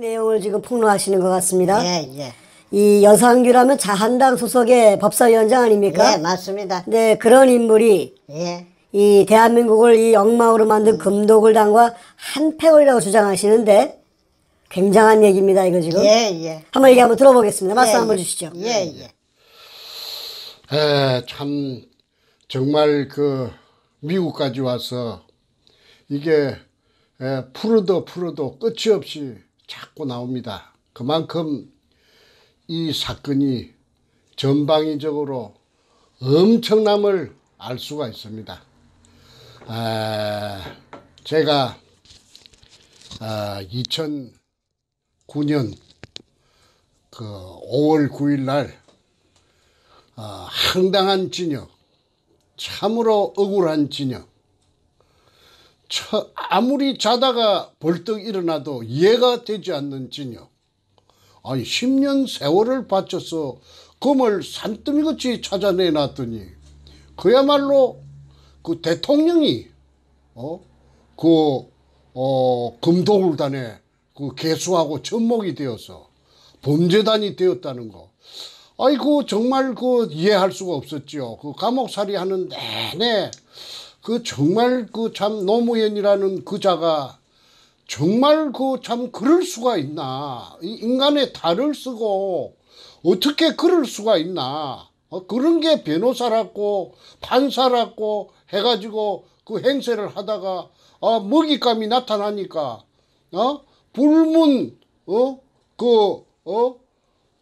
내용을 지금 폭로하시는 것 같습니다. 예, 예. 이 여상규라면 자한당 소속의 법사위원장 아닙니까? 예, 맞습니다. 네, 그런 인물이 예. 이 대한민국을 이 엉망으로 만든 금도굴당과 한패골이라고 주장하시는데 굉장한 얘기입니다, 이거 지금. 예, 예. 한번 얘기 한번 들어보겠습니다. 말씀 예, 한번 예. 주시죠. 예, 예. 네. 에, 참 정말 그 미국까지 와서 이게 에, 푸르도 푸르도 끝이 없이 자꾸 나옵니다. 그만큼 이 사건이 전방위적으로 엄청남을 알 수가 있습니다. 아, 제가 아, 2009년 그 5월 9일 날 아, 황당한 진역, 참으로 억울한 진역, 처, 아무리 자다가 벌떡 일어나도 이해가 되지 않는지역 아니 10년 세월을 바쳐서 검을 산더미같이 찾아내놨더니 그야말로 그 대통령이 어그 어, 그, 어 금도굴단에 그 개수하고 접목이 되어서 범죄단이 되었다는 거. 아이고 정말 그 이해할 수가 없었지요. 그 감옥살이 하는 내내 그 정말 그 참 노무현이라는 그자가 정말 그 참 그럴 수가 있나 인간의 달을 쓰고 어떻게 그럴 수가 있나 어, 그런 게 변호사라고 판사라고 해가지고 그 행세를 하다가 아 먹잇감이 나타나니까 어 불문 어그어어 그, 어,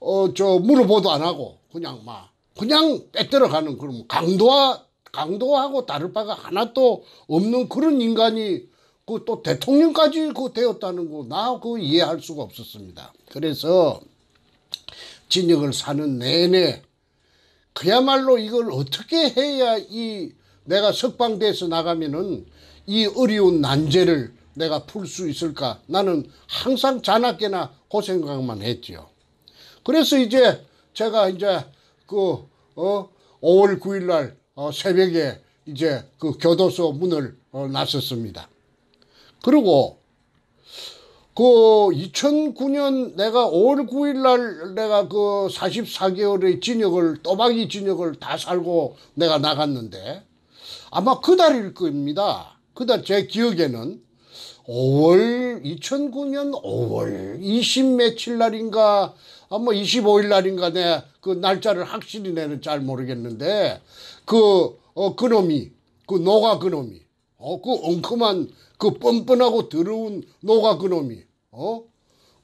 어, 저 물어보도 안 하고 그냥 막 그냥 빼들어가는 그런 강도와 강도하고 다를 바가 하나도 없는 그런 인간이 그 또 대통령까지 그 되었다는 거 나 그 이해할 수가 없었습니다. 그래서 진역을 사는 내내 그야말로 이걸 어떻게 해야 이 내가 석방돼서 나가면은 이 어려운 난제를 내가 풀 수 있을까? 나는 항상 자나깨나 그 생각만 했죠 그래서 이제 제가 이제 그, 어, 5월 9일 날 어, 새벽에 이제 그 교도소 문을 어, 나섰습니다. 그리고 그 2009년 내가 5월 9일 날 내가 그 44개월의 진역을 또박이 진역을 다 살고 내가 나갔는데 아마 그달일 겁니다. 그 달 제 기억에는 5월 2009년 5월 20 며칠 날인가 아마 25일 날인가 내 그 날짜를 확실히 내는 잘 모르겠는데 그, 어, 그놈이, 그 노가 그놈이, 어, 그 엉큼한, 그 뻔뻔하고 더러운 노가 그놈이, 어,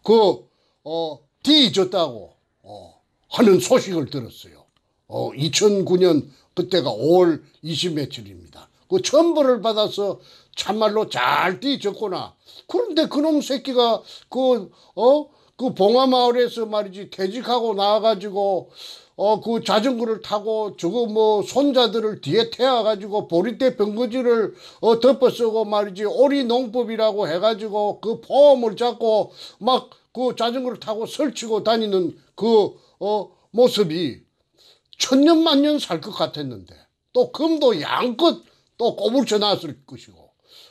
그, 어, 뒤졌다고, 어, 하는 소식을 들었어요. 어, 2009년 그때가 5월 20 며칠입니다. 그 천벌을 받아서 참말로 잘 뒤졌구나. 그런데 그놈 새끼가 그, 어, 그 봉화마을에서 말이지 퇴직하고 나와가지고 어, 그 자전거를 타고 저거 뭐 손자들을 뒤에 태워가지고 보리떼 병거지를 어, 덮어쓰고 말이지 오리 농법이라고 해가지고 그 포함을 잡고 막 그 자전거를 타고 설치고 다니는 그, 어, 모습이 천년 만년 살 것 같았는데 또 금도 양껏 또 꼬불쳐 놨을 것이고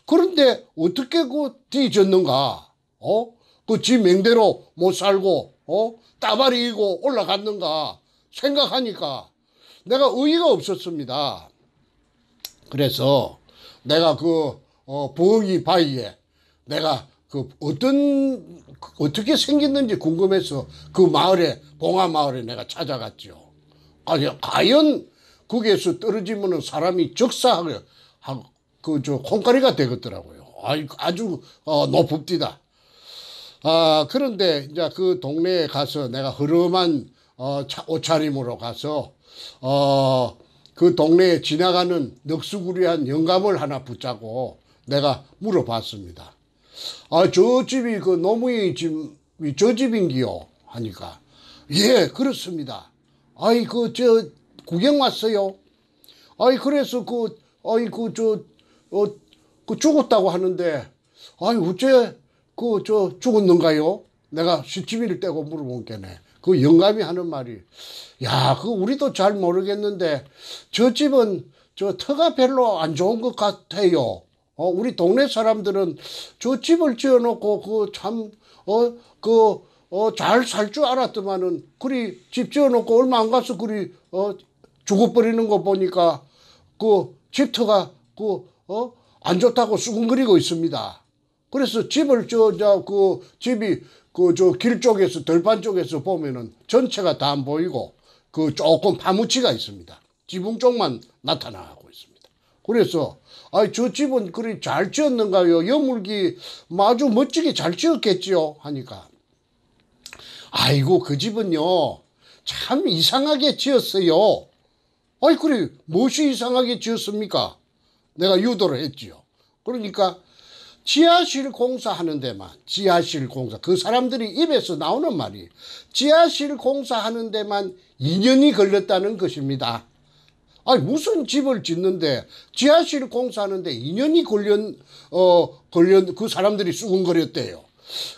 그런데 어떻게 그 뒤졌는가? 어? 그지맹대로못 살고 어? 따발이 이고 올라갔는가? 생각하니까 내가 의의가 없었습니다. 그래서 내가 그 어, 보이 바위에 내가 그 어떤 어떻게 생겼는지 궁금해서 그 마을에 봉화 마을에 내가 찾아갔죠. 아니 과연 거기에서 떨어지면은 사람이 적사하고 그저 콩가리가 되겠더라고요. 아주 이아 어, 높읍디다. 아 그런데 이제 그 동네에 가서 내가 흐름한 어, 차, 옷차림으로 가서 어, 그 동네에 지나가는 넉수구리한 영감을 하나 붙잡고 내가 물어봤습니다. 아, 저 집이 그 노무현 집이 저 집인기요? 하니까 예, 그렇습니다. 아이, 그, 저, 구경 왔어요. 아이, 그래서 그, 아이, 그, 저, 어, 그 죽었다고 하는데, 아이, 어째, 그, 저, 죽었는가요? 내가 시치미를 떼고 물어본 게네. 그 영감이 하는 말이 야, 그 우리도 잘 모르겠는데 저 집은 저 터가 별로 안 좋은 것 같아요. 어, 우리 동네 사람들은 저 집을 지어놓고 그 참어그어잘 살 줄 알았더만은 그리 집 지어놓고 얼마 안 가서 그리 어 죽어버리는 거 보니까 그 집터가 그어안 좋다고 수군거리고 있습니다. 그래서 집을 저저그 집이 그저길 쪽에서 들판 쪽에서 보면은 전체가 다 안 보이고 그 조금 파묻히가 있습니다. 지붕 쪽만 나타나고 있습니다. 그래서 아저 집은 그리 잘 지었는가요? 여물기 아주 멋지게 잘 지었겠지요? 하니까 아이고 그 집은요 참 이상하게 지었어요. 아이 그래 무엇이 이상하게 지었습니까? 내가 유도를 했지요. 그러니까 지하실 공사하는 데만 지하실 공사 그 사람들이 입에서 나오는 말이 지하실 공사하는 데만 2년이 걸렸다는 것입니다. 아니 무슨 집을 짓는데 지하실 공사하는데 2년이 걸려 어 걸려 그 사람들이 수군거렸대요.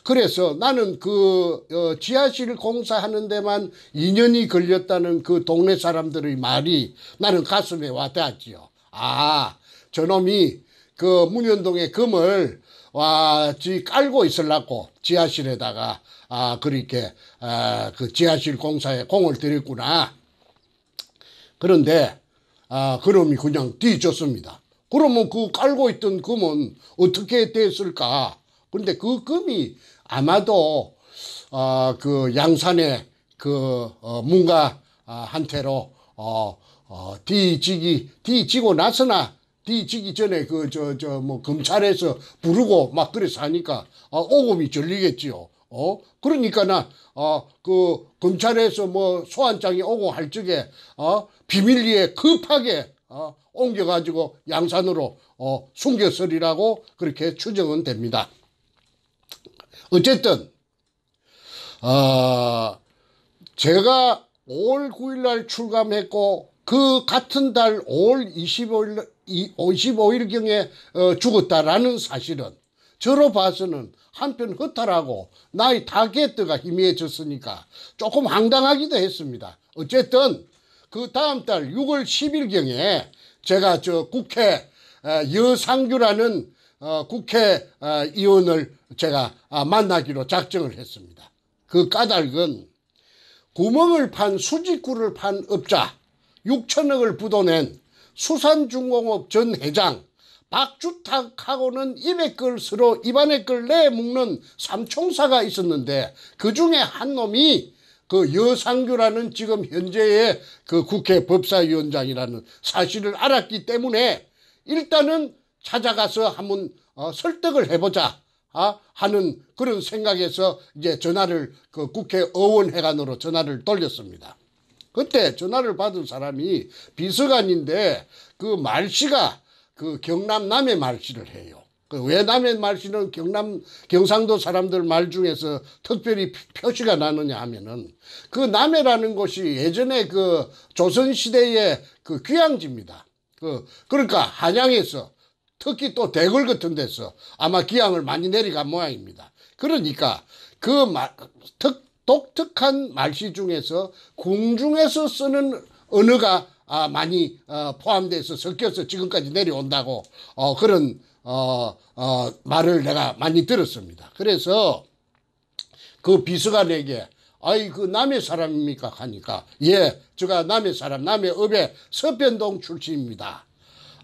그래서 나는 그 어, 지하실 공사하는 데만 2년이 걸렸다는 그 동네 사람들의 말이 나는 가슴에 와닿았지요. 아 저놈이 그 문현동의 금을 와 지 깔고 있을라고 지하실에다가 아 그렇게 아 그 지하실 공사에 공을 들였구나 그런데 아그럼이 그냥 뒤졌습니다 그러면 그 깔고 있던 금은 어떻게 됐을까 근데 그 금이 아마도 아 그 양산의 그 어, 문가 아, 한테로 어, 어, 뒤지기 뒤지고 나서나 뒤지기 전에 그 저 저 뭐 검찰에서 부르고 막 그래서 하니까 아, 오금이 절리겠지요. 어 그러니까 나아그 검찰에서 뭐 소환장이 오고 할 적에 아 비밀리에 급하게 아 옮겨가지고 양산으로 어 숨겼으리라고 그렇게 추정은 됩니다. 어쨌든 아 제가 5월 9일 날 출감했고 그 같은 달 5월 25일 55일경에 어, 죽었다라는 사실은 저로 봐서는 한편 허탈하고 나의 타겟트가 희미해졌으니까 조금 황당하기도 했습니다. 어쨌든 그 다음 달 6월 10일경에 제가 저 국회 어, 여상규라는 어, 국회의원을 제가 아, 만나기로 작정을 했습니다. 그 까닭은 구멍을 판 수직구를 판 업자 6천억을 부도낸 수산중공업 전 회장 박주탁하고는 입에 끌수로 입안에 끌내묶는 삼총사가 있었는데 그 중에 한 놈이 그 여상규라는 지금 현재의 그 국회 법사위원장이라는 사실을 알았기 때문에 일단은 찾아가서 한번 어, 설득을 해보자 아, 하는 그런 생각에서 이제 전화를 그 국회 의원회관으로 전화를 돌렸습니다. 그때 전화를 받은 사람이 비서관인데 그 말씨가 그 경남 남해 말씨를 해요. 왜 그 남해 말씨는 경남 경상도 사람들 말 중에서 특별히 표시가 나느냐 하면은 그 남해라는 곳이 예전에 그 조선 시대의 그 귀양지입니다. 그 그러니까 한양에서 특히 또 대궐 같은 데서 아마 귀양을 많이 내려간 모양입니다. 그러니까 그 말, 특, 독특한 말씨 중에서 궁중에서 쓰는 언어가 아, 많이 어, 포함돼서 섞여서 지금까지 내려온다고 어, 그런 어, 어, 말을 내가 많이 들었습니다. 그래서 그 비서관에게 아이 그 남의 사람입니까 하니까 예 제가 남의 사람 남의 읍의 서변동 출신입니다.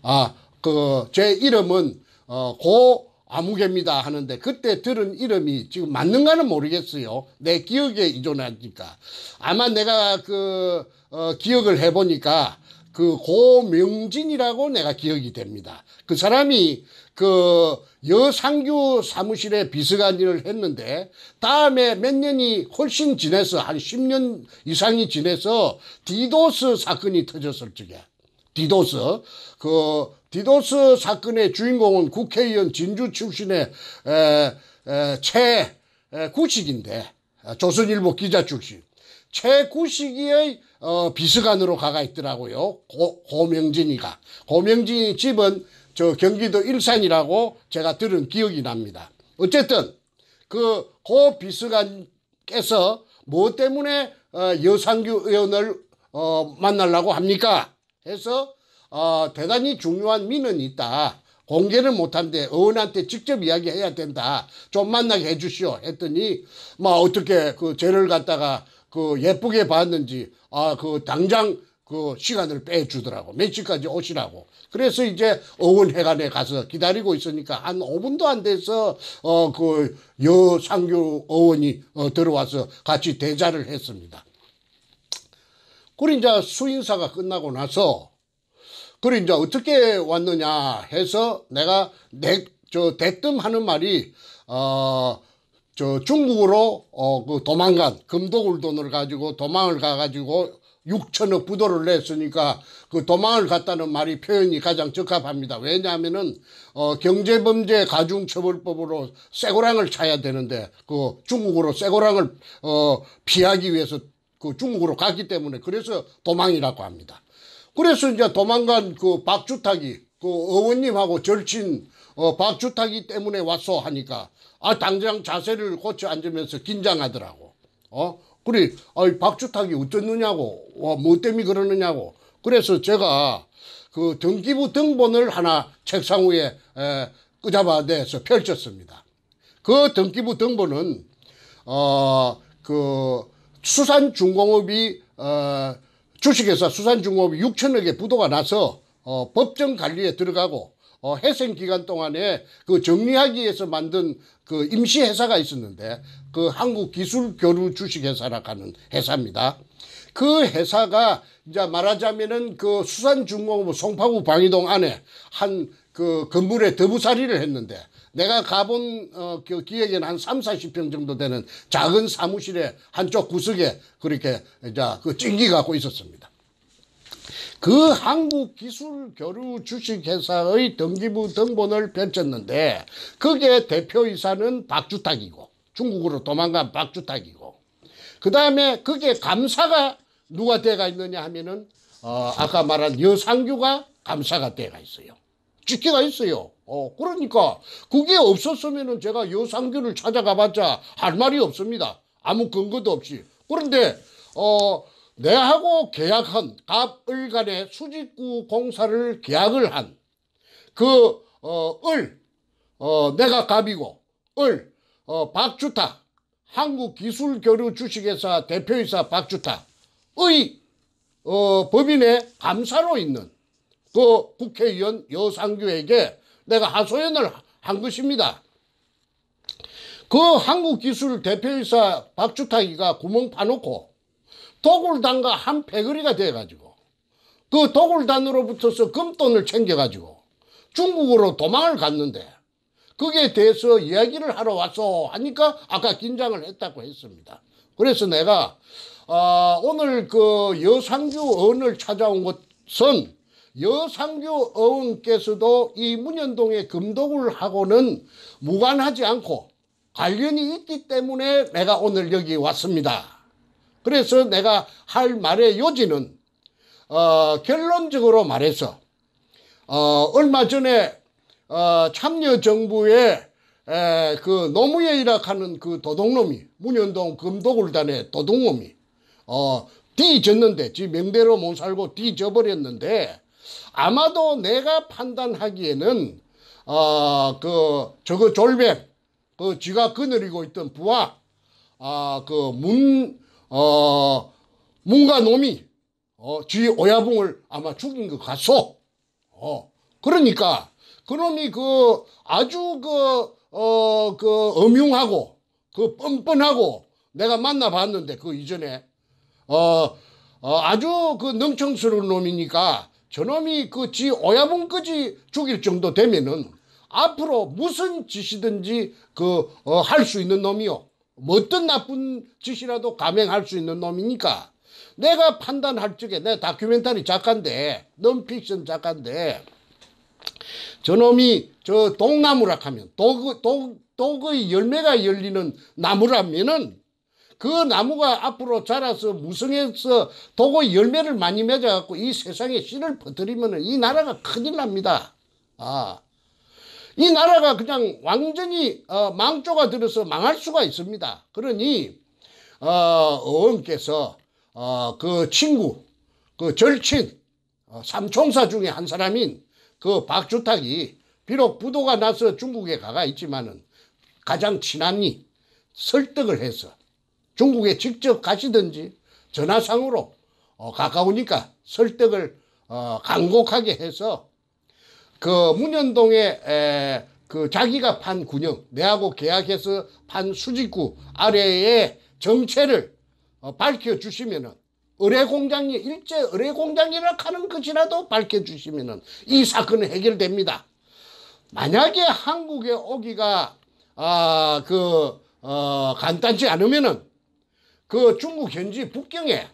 아그 제 이름은 어, 고 아무개입니다 하는데 그때 들은 이름이 지금 맞는가는 모르겠어요. 내 기억에 의존하니까. 아마 내가 그, 어, 기억을 해보니까 그 고명진이라고 내가 기억이 됩니다. 그 사람이 그 여상규 사무실에 비서관 일을 했는데 다음에 몇 년이 훨씬 지내서 한 10년 이상이 지내서 디도스 사건이 터졌을 적에 디도스 그 디도스 사건의 주인공은 국회의원 진주 출신의 에, 에, 최 에, 구식인데 아, 조선일보 기자 출신 최 구식이의 어, 비서관으로 가가 있더라고요. 고, 고명진이가 고명진이 집은 저 경기도 일산이라고 제가 들은 기억이 납니다. 어쨌든 그 고 비서관께서 뭐 때문에 어, 여상규 의원을 어, 만나려고 합니까? 해서 어, 대단히 중요한 미는 있다. 공개를 못한데 어원한테 직접 이야기해야 된다. 좀 만나게 해주시오. 했더니 뭐 어떻게 그 죄를 갖다가 그 예쁘게 봤는지 아그 당장 그 시간을 빼주더라고. 몇 시까지 오시라고. 그래서 이제 어원회관에 가서 기다리고 있으니까 한 5분도 안 돼서 어 그 여상교 의원이어 들어와서 같이 대자를 했습니다. 그리고 이제 수인사가 끝나고 나서 그래 이제 어떻게 왔느냐 해서 내가 내, 저 대뜸 하는 말이 어저 중국으로 어그 도망간 금도굴 돈을 가지고 도망을 가가지고 6천억 부도를 냈으니까 그 도망을 갔다는 말이 표현이 가장 적합합니다. 왜냐하면은 어 경제범죄 가중처벌법으로 쇠고랑을 차야 되는데 그 중국으로 쇠고랑을 어 피하기 위해서 그 중국으로 갔기 때문에 그래서 도망이라고 합니다. 그래서 이제 도망간 그 박주탁이 그 의원님하고 절친 어, 박주탁이 때문에 왔어 하니까 아 당장 자세를 고쳐 앉으면서 긴장하더라고. 어 그래 아, 박주탁이 어쩌느냐고 와, 뭐 때문에 그러느냐고. 그래서 제가 그 등기부 등본을 하나 책상 위에 에, 끄잡아 내서 펼쳤습니다. 그 등기부 등본은 어 그 수산중공업이 어 주식회사 수산중업이 6천억의 부도가 나서 어, 법정 관리에 들어가고 어, 해생 기간 동안에 그 정리하기 위해서 만든 그 임시 회사가 있었는데 그 한국 기술 교류 주식회사라 고 하는 회사입니다. 그 회사가 이제 말하자면은 그 수산중공업 송파구 방이동 안에 한 그 건물에 더부살이를 했는데 내가 가본 어, 그 기억에는 한 3, 40평 정도 되는 작은 사무실에 한쪽 구석에 그렇게 이제 그 찡기 갖고 있었습니다. 그 한국 기술 교류 주식회사의 등기부 등본을 펼쳤는데 그게 대표이사는 박주탁이고 중국으로 도망간 박주탁이고 그 다음에 그게 감사가 누가 돼가 있느냐 하면은 어, 아까 말한 여상규가 감사가 돼가 있어요. 직계가 있어요. 어, 그러니까 그게 없었으면 제가 여상규를 찾아가봤자 할 말이 없습니다. 아무 근거도 없이. 그런데 어 내하고 계약한 갑을 간의 수직구 공사를 계약을 한그 어을 어, 내가 갑이고 을 어, 박주타 한국기술교류 주식회사 대표이사 박주타의 어, 법인의 감사로 있는 그 국회의원 여상규에게 내가 하소연을 한 것입니다. 그 한국기술 대표이사 박주타기가 구멍 파놓고 도굴단과 한 패거리가 돼가지고 그 도굴단으로부터서 금돈을 챙겨가지고 중국으로 도망을 갔는데 그게 대해서 이야기를 하러 왔어 하니까 아까 긴장을 했다고 했습니다. 그래서 내가 어, 오늘 그 여상규 의원을 찾아온 것은 여상규 어원께서도이 문현동의 금독을하고는 무관하지 않고 관련이 있기 때문에 내가 오늘 여기 왔습니다. 그래서 내가 할 말의 요지는 어, 결론적으로 말해서 어, 얼마 전에 어, 참여정부의 그 노무현이라 하는 그 도둑놈이 문현동 금독굴단의 도둑놈이 어, 뒤졌는데 지금 명대로 못 살고 뒤져버렸는데 아마도 내가 판단하기에는 아그 어, 저거 그 졸백 그 쥐가 그늘이고 있던 부하 아 그 문어문과 놈이 어, 쥐 오야봉을 아마 죽인 것 같소. 어, 그러니까 그놈이 그 아주 그, 어, 그 음흉하고 그 뻔뻔하고 내가 만나봤는데 그 이전에 어, 어 아주 그 능청스러운 놈이니까 저놈이 그 지 오야분까지 죽일 정도 되면은 앞으로 무슨 짓이든지 그할수 어, 있는 놈이요. 뭐 어떤 나쁜 짓이라도 감행할 수 있는 놈이니까 내가 판단할 적에 내 다큐멘터리 작가인데 넌픽션 작가인데 저놈이 저 동나무라 하면 독, 독, 독의 열매가 열리는 나무라면은 그 나무가 앞으로 자라서 무성해서 도고 열매를 많이 맺어갖고 이 세상에 씨를 퍼뜨리면 이 나라가 큰일 납니다. 아. 이 나라가 그냥 완전히 어, 망조가 들어서 망할 수가 있습니다. 그러니 어, 어원께서 어, 그 친구, 그 절친, 어, 삼총사 중에 한 사람인 그 박주탁이 비록 부도가 나서 중국에 가가 있지만은 가장 친한 이 설득을 해서 중국에 직접 가시든지 전화상으로 어, 가까우니까 설득을 어, 강곡하게 해서 그 문현동에 에, 그 자기가 판 군영 내하고 계약해서 판 수직구 아래의 정체를 어, 밝혀주시면은 의뢰공장이 일제 의뢰공장이라 하는 것이라도 밝혀주시면은 이 사건은 해결됩니다. 만약에 한국에 오기가 아그 어, 간단치 않으면은 그 중국 현지 북경에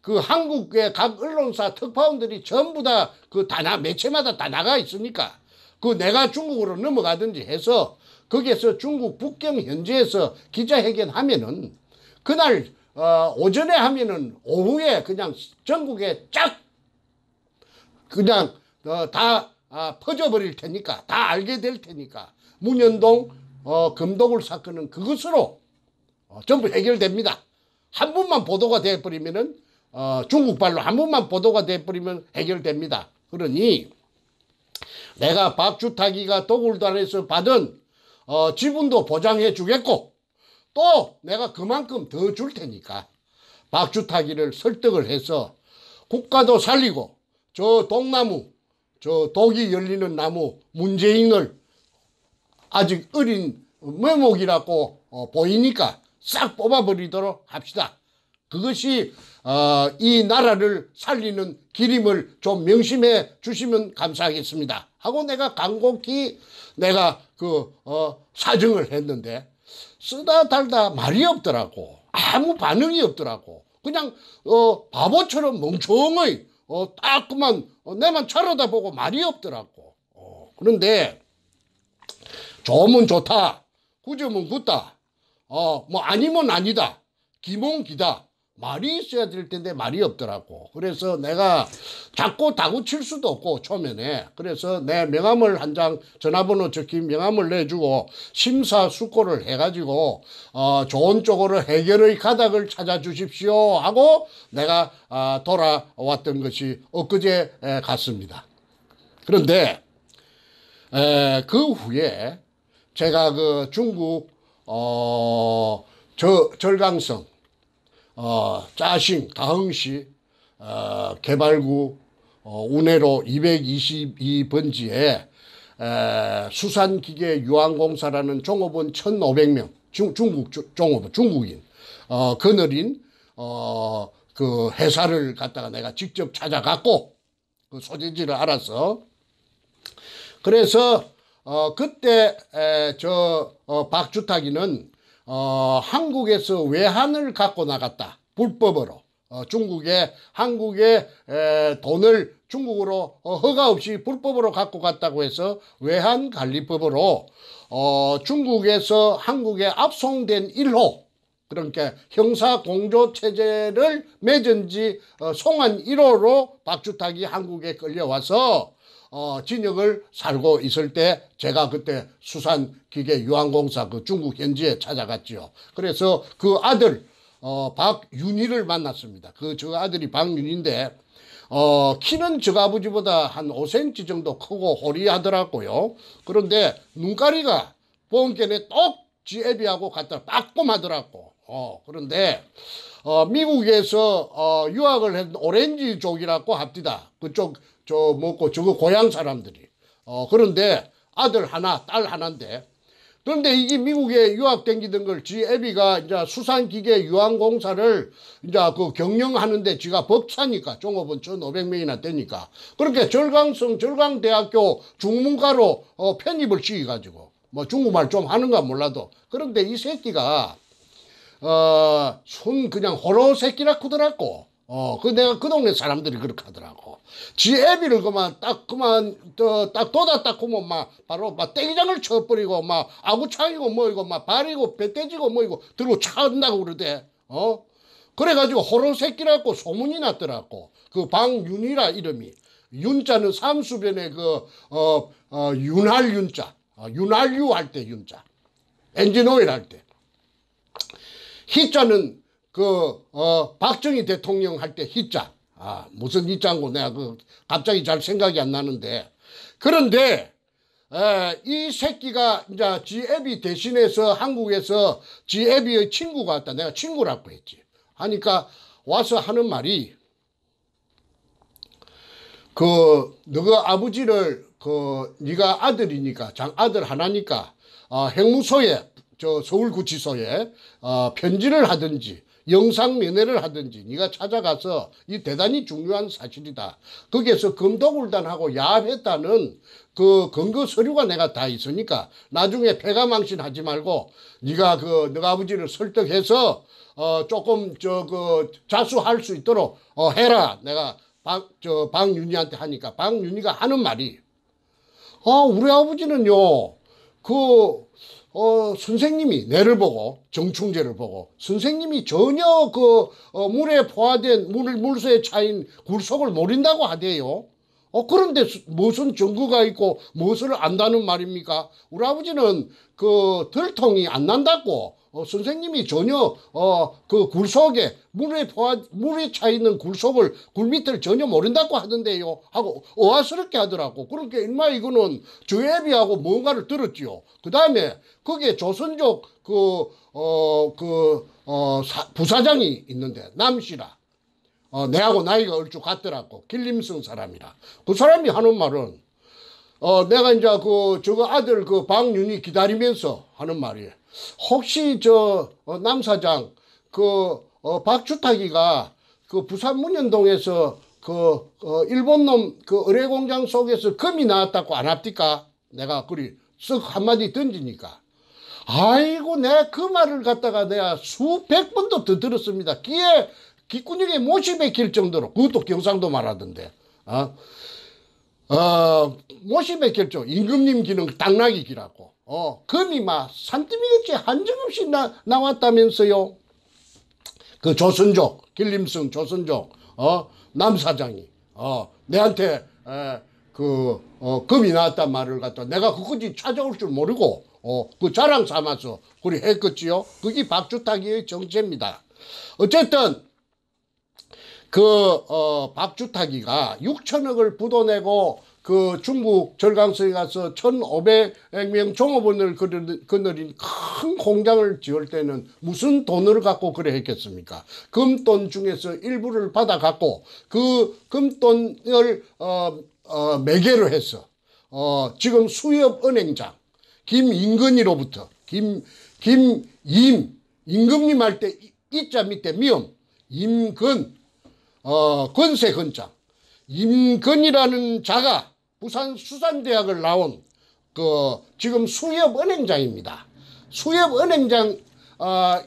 그 한국의 각 언론사 특파원들이 전부 다 그다 그 매체마다 다 나가 있으니까 그 내가 중국으로 넘어가든지 해서 거기에서 중국 북경 현지에서 기자회견 하면은 그날 어, 오전에 하면은 오후에 그냥 전국에 쫙 그냥 어, 다 아, 퍼져버릴 테니까 다 알게 될 테니까 문현동 어, 금동을 사건은 그것으로 어, 전부 해결됩니다. 한 번만 보도가 돼버리면은 어, 중국발로 한 번만 보도가 돼버리면 해결됩니다. 그러니 내가 박주타기가 도굴단에서 받은 어, 지분도 보장해 주겠고 또 내가 그만큼 더 줄 테니까 박주타기를 설득을 해서 국가도 살리고 저 동나무 저 독이 열리는 나무 문재인을 아직 어린 매목이라고 어, 보이니까 싹 뽑아버리도록 합시다. 그것이 어, 이 나라를 살리는 기림을 좀 명심해 주시면 감사하겠습니다. 하고 내가 간곡히 내가 그 어, 사정을 했는데 쓰다 달다 말이 없더라고. 아무 반응이 없더라고. 그냥 어, 바보처럼 멍청의 어, 딱 그만 어, 내만 쳐다보고 말이 없더라고. 어, 그런데 좋으면 좋다. 구점면 굳다. 어, 뭐 아니면 아니다. 기몽기다. 말이 있어야 될 텐데 말이 없더라고. 그래서 내가 자꾸 다구칠 수도 없고 초면에 그래서 내 명함을 한 장 전화번호 적힌 명함을 내주고 심사숙고를 해가지고 어 좋은 쪽으로 해결의 가닥을 찾아주십시오 하고 내가 아 돌아왔던 것이 엊그제 같습니다. 그런데 에그 후에 제가 그 중국 어, 저, 절강성, 어, 짜싱, 다흥시, 어, 개발구, 어, 운해로 222번지에 에, 수산기계 유한공사라는 종업원 1,500명, 중, 중국 종업원, 중국인, 어, 그늘인, 어, 그 회사를 갖다가 내가 직접 찾아갔고, 그 소재지를 알아서, 그래서, 어, 그때, 에, 저, 어, 박주탁이는 어, 한국에서 외환을 갖고 나갔다. 불법으로. 어, 중국에 한국에 에, 돈을 중국으로 어, 허가 없이 불법으로 갖고 갔다고 해서 외환관리법으로 어, 중국에서 한국에 압송된 일호 그러니까 형사공조체제를 맺은 지 어, 송한 일호로 박주탁이 한국에 끌려와서 어, 진역을 살고 있을 때 제가 그때 수산기계 유한공사 그 중국 현지에 찾아갔지요. 그래서 그 아들 어, 박윤희를 만났습니다. 그 저 아들이 박윤희인데 어, 키는 저아버지보다 한 5cm 정도 크고 호리하더라고요. 그런데 눈가리가 보험견에 똑지 애비하고 갖다 빠꼼하더라고. 어, 그런데 어, 미국에서 어, 유학을 한 오렌지족이라고 합디다. 그쪽 저 먹고 저거 고향 사람들이. 어, 그런데 아들 하나, 딸 하나인데. 그런데 이게 미국에 유학댕기던 걸 지 애비가 이제 수산기계 유한공사를 이제 그 경영하는데 지가 벅차니까 종업원 1,500명이나 되니까 그렇게 절강성 절강대학교 중문과로 어, 편입을 시켜가지고 뭐 중국말 좀 하는가 몰라도 그런데 이 새끼가 어, 손 그냥 호로 새끼라 크더라고 어, 그 내가 그 동네 사람들이 그렇게 하더라고. 지 애비를 그만 딱 그만 저딱 도다 닦으면 막 바로 막 떼기장을 쳐버리고 막 아구창이고 뭐이고 막 발이고 배떼지고 뭐이고 들고 차온다고 그러대. 어? 그래가지고 호로 새끼라고 소문이 났더라고. 그 방윤이라 이름이. 윤자는 삼수변에 그, 어, 어, 윤활 윤자. 어, 윤활유 할 때 윤자. 엔진오일 할 때. 희자는 그, 어, 박정희 대통령 할 때 희자. 아, 무슨 희자고 내가 그, 갑자기 잘 생각이 안 나는데. 그런데, 에, 이 새끼가 이제 지애비 대신해서 한국에서 지애비의 친구가 왔다. 내가 친구라고 했지. 하니까 와서 하는 말이 그 너가 아버지를 그 네가 아들이니까 장 아들 하나니까 어, 행무소에 저 서울구치소에 어, 편지를 하든지 영상 면회를 하든지 네가 찾아가서 이 대단히 중요한 사실이다. 거기에서 금도굴단하고 야합했다는 그 근거 서류가 내가 다 있으니까 나중에 폐가망신하지 말고 네가 그네가 아버지를 설득해서 어 조금 저 그 자수할 수 있도록 어 해라. 내가 방저방윤이한테 하니까 방윤이가 하는 말이 아 우리 아버지는요 그 어, 선생님이 뇌를 보고 정충제를 보고 선생님이 전혀 그 어, 물에 포화된 물 물소에 차인 굴속을 모른다고 하대요. 어, 그런데 무슨 증거가 있고 무엇을 안다는 말입니까? 우리 아버지는 그 들통이 안 난다고 어, 선생님이 전혀 어, 그 굴속에 물에 포화, 물에 차 있는 굴속을 굴 밑을 전혀 모른다고 하던데요 하고 어화스럽게 하더라고 그렇게 그러니까 인마 이거는 조예비하고 뭔가를 들었지요 그 다음에 거기에 조선족 그어그 어, 그, 어, 사, 부사장이 있는데 남씨라 어, 내하고 나이가 얼추 같더라고 길림성 사람이라 그 사람이 하는 말은 어, 내가 이제 그, 저거 아들 그 방윤이 기다리면서 하는 말이에요. 혹시 저 어, 남사장 그 어, 박주탁이가 그 부산 문현동에서 그 어, 일본놈 그 의뢰 공장 속에서 금이 나왔다고 안 합니까? 내가 그리 쓱 한마디 던지니까 아이고 내가 그 말을 갖다가 내가 수백 번도 더 들었습니다. 귀에 귓구녕에 못이 박힐 정도로 그것도 경상도 말하던데 어? 어, 못이 박힐 정도 임금님 기능 당나귀 기라고 어, 금이 막산뜻미같이 한정없이 나, 나왔다면서요. 그 조선족, 길림승 조선족, 어, 남사장이, 어, 내한테, 에, 그, 어, 금이 나왔단 말을 갖다 내가 그거지 찾아올 줄 모르고, 어, 그 자랑 삼아서 우리 했겠지요. 그게 박주탁의 정체입니다. 어쨌든, 그, 어, 박주탁이가 6천억을 부도내고 그 중국 절강성에 가서 1,500명 종업원을 거느린 큰 공장을 지을 때는 무슨 돈을 갖고 그래 했겠습니까? 금돈 중에서 일부를 받아 갖고 그 금돈을 어, 어, 매개로 해서 어, 지금 수협은행장 김인근이로부터 김 김임 임금님 할 때 이자 밑에 미음 임근 어, 권세 근장 임근이라는 자가 부산 수산대학을 나온 그 지금 수협은행장입니다. 수협은행장 어, 아,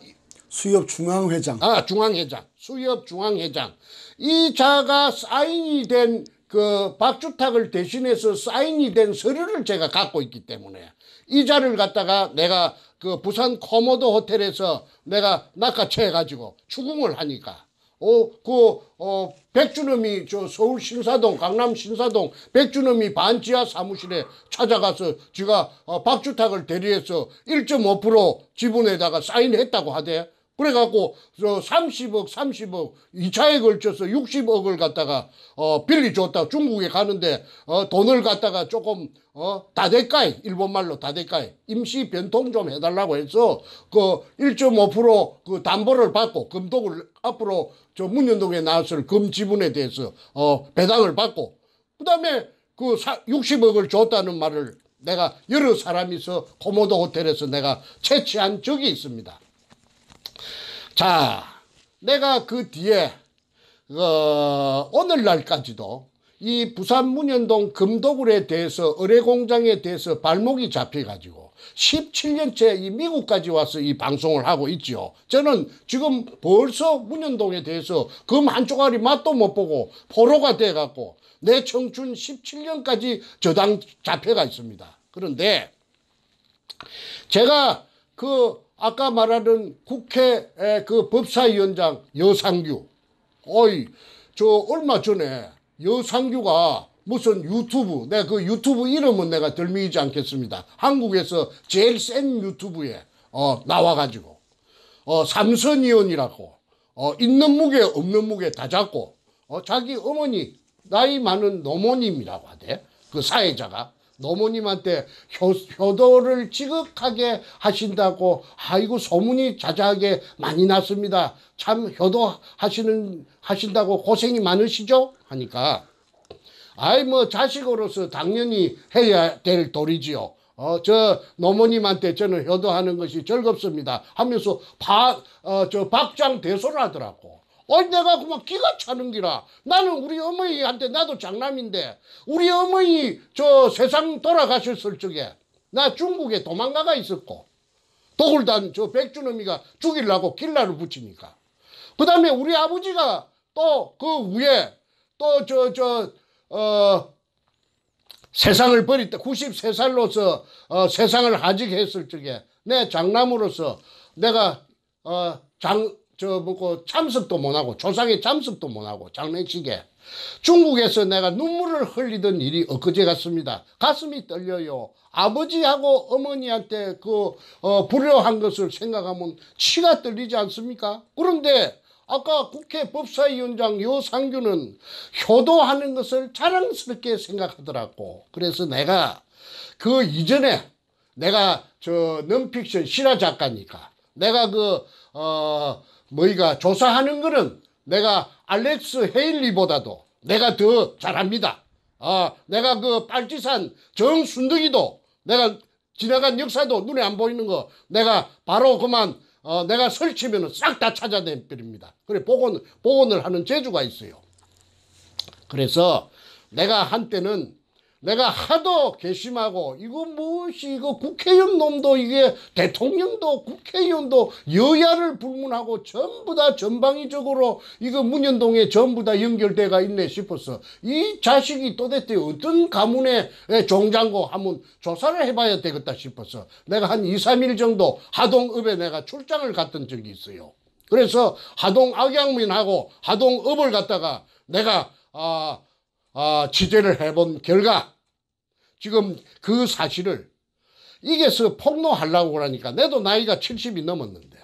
수협 중앙회장. 아 중앙회장 수협 중앙회장 이 자가 사인이 된 그 박주탁을 대신해서 사인이 된 서류를 제가 갖고 있기 때문에 이 자를 갖다가 내가 그 부산 코모도 호텔에서 내가 낚아채 가지고 추궁을 하니까 어, 그, 어, 백준엄이 저 서울 신사동, 강남 신사동 백준엄이 반지하 사무실에 찾아가서 지가 어, 박주탁을 대리해서 1.5% 지분에다가 사인했다고 하대. 그래갖고 저 30억, 30억, 2차에 걸쳐서 60억을 갖다가 어, 빌리줬다. 중국에 가는데 어, 돈을 갖다가 조금 어, 다대까이 일본말로 다대까이 임시 변통 좀 해달라고 해서 그 1.5%그 담보를 받고 금독을 앞으로 저 문현동에 나왔을 금 지분에 대해서 어 배당을 받고 그다음에 그 60억을 줬다는 말을 내가 여러 사람이서 코모도 호텔에서 내가 채취한 적이 있습니다. 자, 내가 그 뒤에 어, 오늘날까지도 이 부산 문현동 금도굴에 대해서 의뢰공장에 대해서 발목이 잡혀가지고 17년째 이 미국까지 와서 이 방송을 하고 있죠. 저는 지금 벌써 문현동에 대해서 금한 그 조가리 맛도 못 보고 포로가 돼갖고 내 청춘 17년까지 저당 잡혀가 있습니다. 그런데 제가 그 아까 말하는 국회 그 법사위원장 여상규 어이 저 얼마 전에 여상규가 무슨 유튜브 내가 그 유튜브 이름은 내가 들미지 않겠습니다 한국에서 제일 센 유튜브에 어, 나와가지고 어, 삼선이온이라고 어, 있는 무게 없는 무게 다 잡고 어, 자기 어머니 나이 많은 노모님이라고 하대 그 사회자가 노모님한테 효, 도를 지극하게 하신다고 아이고 소문이 자자하게 많이 났습니다 참 효도하시는 하신다고 고생이 많으시죠 하니까 아이 뭐 자식으로서 당연히 해야 될 도리지요. 어, 저 노모님한테 저는 효도하는 것이 즐겁습니다 하면서 박 어, 저 박장 대소를 하더라고. 어, 내가 그만 기가 차는기라. 나는 우리 어머니한테 나도 장남인데 우리 어머니 저 세상 돌아가셨을 적에 나 중국에 도망가가 있었고 도굴단 저백준엄미가 죽이려고 길라를 붙이니까 그 다음에 우리 아버지가 또 그 위에 또저저 어, 세상을 버릴때 93살로서 어, 세상을 하직했을 적에 내 장남으로서 내가 어, 장, 저 뭐고 그 참석도 못하고 조상의 참석도 못하고 장례식에 중국에서 내가 눈물을 흘리던 일이 엊그제 같습니다. 가슴이 떨려요. 아버지하고 어머니한테 그 어, 불효한 것을 생각하면 치가 떨리지 않습니까? 그런데 아까 국회 법사위원장 요상규는 효도하는 것을 자랑스럽게 생각하더라고. 그래서 내가 그 이전에 내가 저넌픽션 실화 작가니까 내가 그, 어, 뭐이가 조사하는 거는 내가 알렉스 헤일리보다도 내가 더 잘합니다. 아, 내가 그 빨치산 정순덕이도 내가 지나간 역사도 눈에 안 보이는 거 내가 바로 그만 어, 내가 설치면 싹 다 찾아내버립니다. 그래 복원, 복원을 하는 재주가 있어요. 그래서 내가 한때는 내가 하도 괘씸하고 이거 무엇이 이거 국회의원 놈도 이게 대통령도 국회의원도 여야를 불문하고 전부 다 전방위적으로 이거 문현동에 전부 다 연결돼가 있네 싶어서 이 자식이 도대체 어떤 가문의 종장고 하면 조사를 해봐야 되겠다 싶어서 내가 한 2, 3일 정도 하동읍에 내가 출장을 갔던 적이 있어요. 그래서 하동 악양민하고 하동읍을 갔다가 내가 아 아, 지재를 해본 결과 지금 그 사실을 이게서 폭로하려고 그러니까 내도 나이가 70이 넘었는데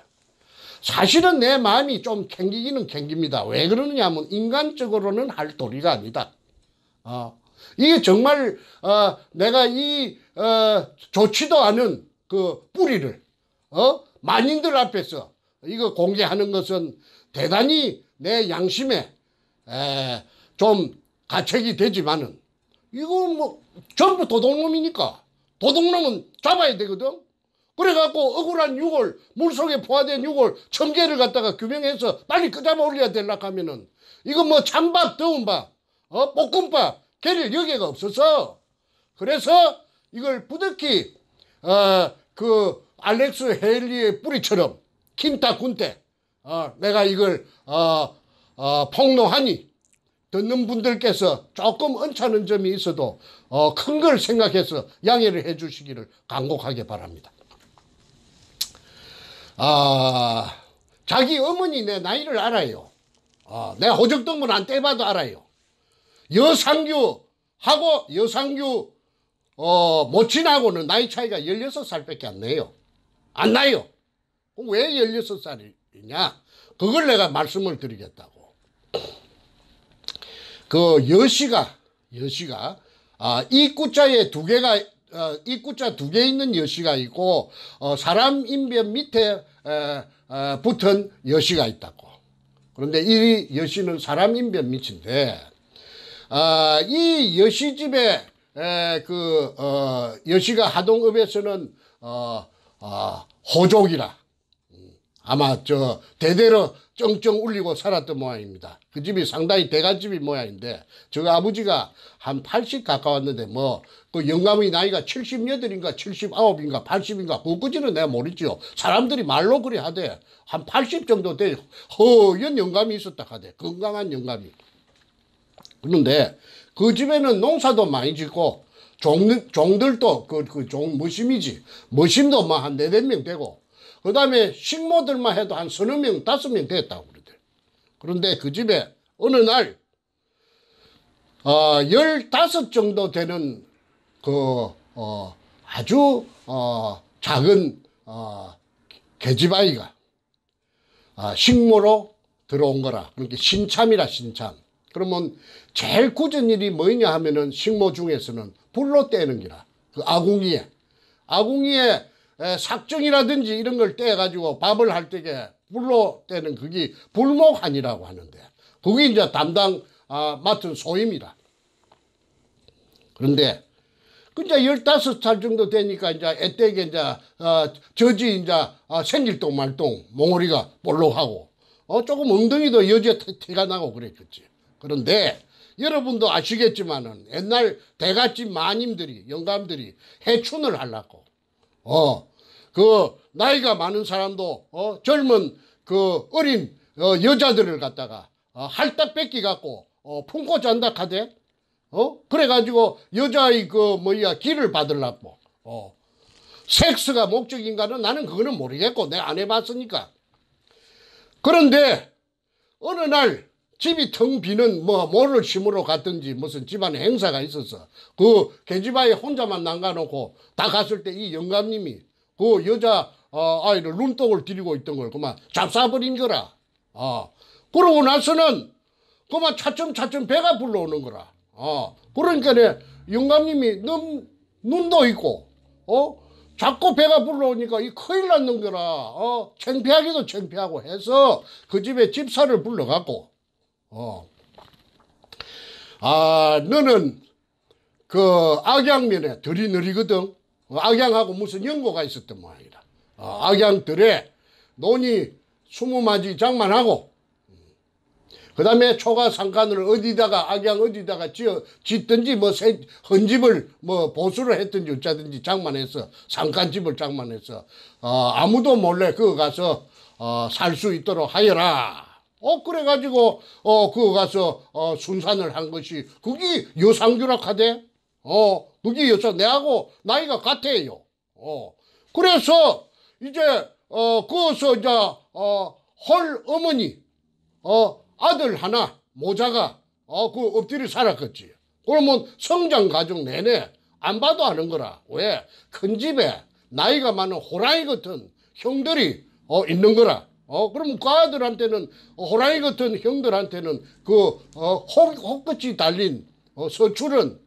사실은 내 마음이 좀 캥기기는 캥깁니다. 왜 그러느냐 하면 인간적으로는 할 도리가 아니다. 어, 이게 정말 어, 내가 이 어, 좋지도 않은 그 뿌리를 어? 만인들 앞에서 이거 공개하는 것은 대단히 내 양심에 에, 좀 가책이 되지만은 이거뭐 전부 도둑놈이니까 도둑놈은 잡아야 되거든. 그래갖고 억울한 유골 물속에 포화된 유골 천개를 갖다가 규명해서 빨리 끄잡아 올려야 될라 하면은 이거 뭐 찬밥 더운 밥 어? 볶음밥 걔를 여기가 없어서 그래서 이걸 부득이 어, 그 알렉스 헤일리의 뿌리처럼 킨타 군대 어, 내가 이걸 어, 어, 폭로하니 듣는 분들께서 조금 언짢은 점이 있어도 어, 큰 걸 생각해서 양해를 해 주시기를 간곡하게 바랍니다. 아, 자기 어머니 내 나이를 알아요. 아, 내 호적등본 안 떼봐도 알아요. 여상규하고 여상규 어, 모친하고는 나이 차이가 16살밖에 안 나요. 안 나요. 왜 16살이냐? 그걸 내가 말씀을 드리겠다고. 그 여시가 여시가 아, 입구자에 두 개가 어, 입구자 두 개 있는 여시가 있고 어, 사람 인변 밑에 에, 에, 어, 붙은 여시가 있다고. 그런데 이 여시는 사람 인변 밑인데 아, 이 여시집에 에, 그 어, 여시가 하동읍에서는 어, 어, 호족이라 아마 저 대대로 쩡쩡 울리고 살았던 모양입니다. 그 집이 상당히 대가집이 모양인데 저 아버지가 한 80 가까웠는데 뭐 그영감이 나이가 78인가 79인가 80인가 그거지는 내가 모르죠 사람들이 말로 그리 하되 한 80 정도 돼 허연 영감이 있었다 하대 건강한 영감이. 그런데 그 집에는 농사도 많이 짓고 종, 종들도 그, 그 종, 무심이지. 무심도 뭐 한 네댓 명 되고 그 다음에 식모들만 해도 한 서너 명, 다섯 명 됐다고 그러더래. 그런데 그 집에 어느 날, 어, 15 정도 되는 그, 어, 아주, 어, 작은, 어, 개집아이가, 아, 식모로 들어온 거라. 그러니까 신참이라, 신참. 그러면 제일 굳은 일이 뭐냐 하면은 식모 중에서는 불로 떼는 기라. 그 아궁이에. 아궁이에 삭정이라든지 이런 걸 떼가지고 밥을 할때에 불로 떼는 그게 불목한이라고 하는데 그게 이제 담당 아, 맡은 소임이다 그런데 그제 열다섯 살 정도 되니까 이제 애때게 이제 어, 저지 이제 어, 생길 똥 말똥 몽우리가 볼록하고 어, 조금 엉덩이도 여자 티가 나고 그랬겠지. 그런데 여러분도 아시겠지만은 옛날 대갓집 마님들이 영감들이 해춘을 하려고 어그 나이가 많은 사람도 어, 젊은 그 어린 어, 여자들을 갖다가 어, 할딱 뺏기 갖고 어, 품고 잔다 카대 어 그래가지고 여자의 그 뭐야 길을 받으려고 어 섹스가 목적인가는 나는 그거는 모르겠고 내가 안 해봤으니까 그런데 어느 날 집이 텅 비는 뭐 모를 심으러 갔든지 무슨 집안에 행사가 있어서 그 계집아이 혼자만 남가놓고 다 갔을 때 이 영감님이 그 여자 어, 아이를 눈독을 들이고 있던 걸 그만 잡사버린 거라. 어. 그러고 나서는 그만 차츰차츰 배가 불러오는 거라. 어. 그러니까 영감님이 눈, 눈도 있고 어? 자꾸 배가 불러오니까 이 큰일 났는 거라. 어? 창피하기도 창피하고 해서 그 집에 집사를 불러갖고 어. 아 너는 그 악양면에 들이 느리거든. 어, 악양하고 무슨 연고가 있었던 모양이다. 어, 악양들의 논이 스무마지 장만하고 음, 그 다음에 초가 상간을 어디다가 악양 어디다가 지어 짓든지 뭐 새, 헌집을 뭐 보수를 했든지 어쩌든지 장만해서 상간집을 장만해서 어, 아무도 몰래 그거 가서 어, 살 수 있도록 하여라. 어 그래가지고 어 그거 가서 어 순산을 한 것이 그게 요상규라 카대 어 그게 여서 내하고 나이가 같아요. 어. 그래서 이제 어 거기서 이제 어헐 어머니 어 아들 하나 모자가 어그 엎드려 살았겠지. 그러면 성장 가족 내내 안 봐도 하는 거라. 왜? 큰 집에 나이가 많은 호랑이 같은 형들이 어 있는 거라. 어 그럼 그 아들한테는 어, 호랑이 같은 형들한테는 그어 헛끝이 달린 어 서출은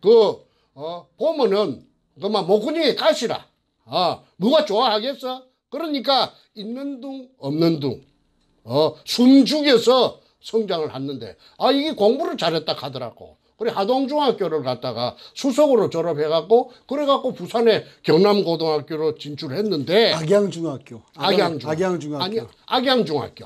그 어, 보면은 그만 목구멍에 가시라. 아, 누가 좋아하겠어? 그러니까 있는 둥 없는 둥. 어, 숨 죽여서 성장을 하는데 아 이게 공부를 잘했다 하더라고. 우리 하동중학교를 갔다가 수석으로 졸업해갖고 그래갖고 부산에 경남고등학교로 진출했는데 악양중학교 악양중 악양중학교 악양중학교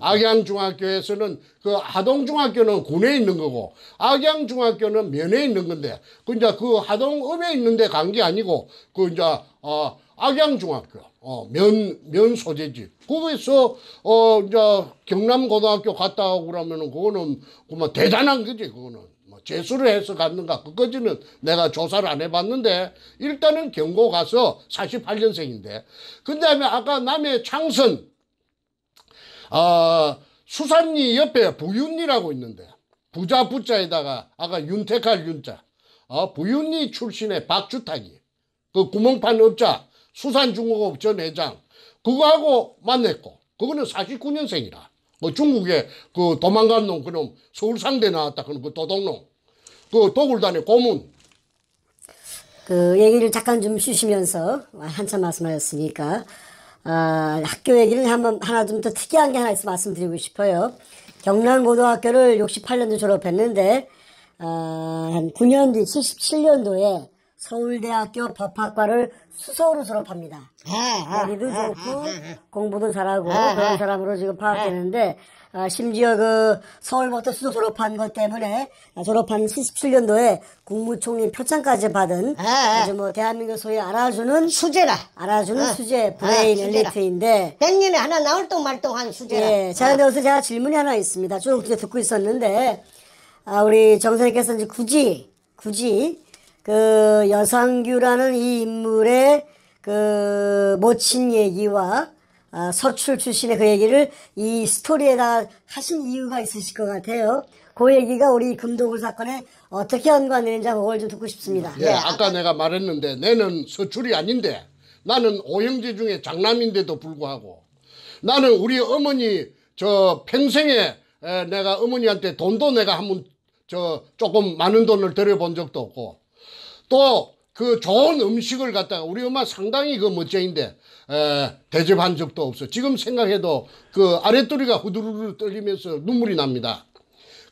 악양. 중학교 에서는그 하동중학교는 군에 있는 거고 악양중학교는 면에 있는 건데 그 이제 그 하동읍에 있는데 간 게 아니고 그 이제 어 악양중학교 어, 면, 면 소재지. 거기서, 어, 이제, 경남고등학교 갔다 오고 그러면은, 그거는, 그만 대단한 거지, 그거는. 재수를 해서 갔는가 그거지는 내가 조사를 안 해봤는데 일단은 경고 가서 48년생인데 그 다음에 아까 남해 창선 어, 수산리 옆에 부윤리라고 있는데 부자 부자에다가 아까 윤택할 윤자 어, 부윤리 출신의 박주탁이 그 구멍판 업자 수산중공업 전 회장 그거하고 만났고 그거는 49년생이라 뭐 중국에 그 도망간 놈 그놈 서울상대 나왔다 그놈 그 도둑놈 그 도굴단의 고문. 그 얘기를 잠깐 좀 쉬시면서 한참 말씀하셨으니까 아, 학교 얘기를 한번 하나 좀 더 특이한 게 하나 있어 말씀드리고 싶어요. 경남고등학교를 68년도 졸업했는데 아, 한 9년 뒤 77년도에 서울대학교 법학과를 수서로 졸업합니다. 머리도 아, 아, 아, 좋고 공부도 잘하고 그런 사람으로 지금 파악되는데 아, 심지어 그 서울부터 수도 졸업한 것 때문에 졸업한 77년도에 국무총리 표창까지 받은 아, 아, 아주 뭐 대한민국 소위 알아주는 수제라 알아주는 어. 수제 브레인 아, 엘리트인데 백년에 하나 나올 동 말동한 수제라 예, 자 근데 어. 여기서 제가 질문이 하나 있습니다 쭉 듣고 있었는데 아, 우리 정선님께서 이제 굳이 굳이 그 여상규라는 이 인물의 그 모친 얘기와 아, 서출 출신의 그 얘기를 이 스토리에다 하신 이유가 있으실 것 같아요. 그 얘기가 우리 금동굴 사건에 어떻게 연관되는지 그걸 좀 듣고 싶습니다. 예, 네, 아까 내가 말했는데 내는 서출이 아닌데 나는 오형제 중에 장남인데도 불구하고 나는 우리 어머니 저 평생에 내가 어머니한테 돈도 내가 한번 저 조금 많은 돈을 들여본 적도 없고 또 그 좋은 음식을 갖다가 우리 엄마 상당히 그 멋쟁인데 에, 대접한 적도 없어. 지금 생각해도 그 아랫도리가 후두루루 떨리면서 눈물이 납니다.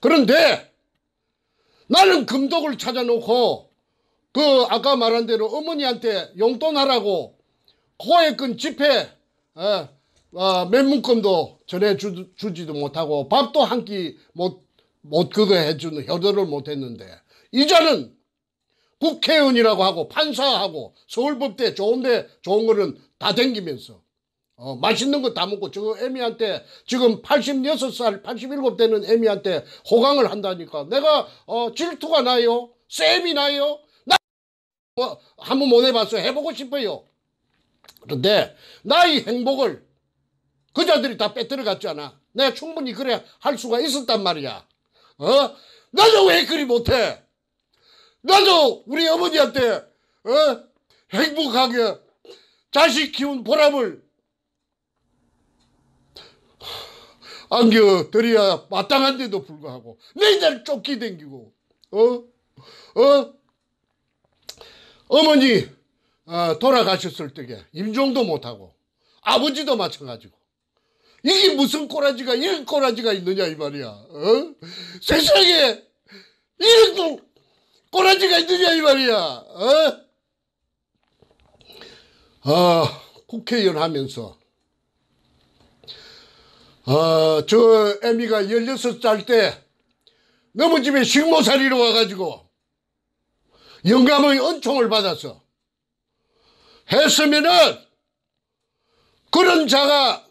그런데 나는 금독을 찾아놓고 그 아까 말한 대로 어머니한테 용돈하라고 코에 끈 지폐 에, 어, 몇 문금도 전해주지도 못하고 밥도 한 끼 못 못 그거 해주는 효도를 못했는데 이자는 국회의원이라고 하고 판사하고 서울법대 좋은데 좋은 거는 다 댕기면서 어, 맛있는 거 다 먹고 저거 애미한테 지금 86살 87 되는 애미한테 호강을 한다니까 내가 어, 질투가 나요 쌤이 나요 나 뭐, 한번 못 해봤어 해보고 싶어요 그런데 나의 행복을 그자들이 다 빼뜨려갔잖아 내가 충분히 그래 할 수가 있었단 말이야 어? 나도 왜 그리 못해 나도 우리 어머니한테 어? 행복하게 자식 키운 보람을 안겨드려야 마땅한데도 불구하고 내날 쫓기 댕기고 어? 어? 어머니 어, 돌아가셨을 때에 임종도 못하고 아버지도 마찬가지고 이게 무슨 꼬라지가 이런 꼬라지가 있느냐 이 말이야 어? 세상에 이런 꼬라지가 있느냐 이 말이야 어? 아, 국회의원 하면서 아, 저 애미가 16살 때 너무 집에 식모살이로 와가지고 영감의 은총을 받아서 했으면은 그런 자가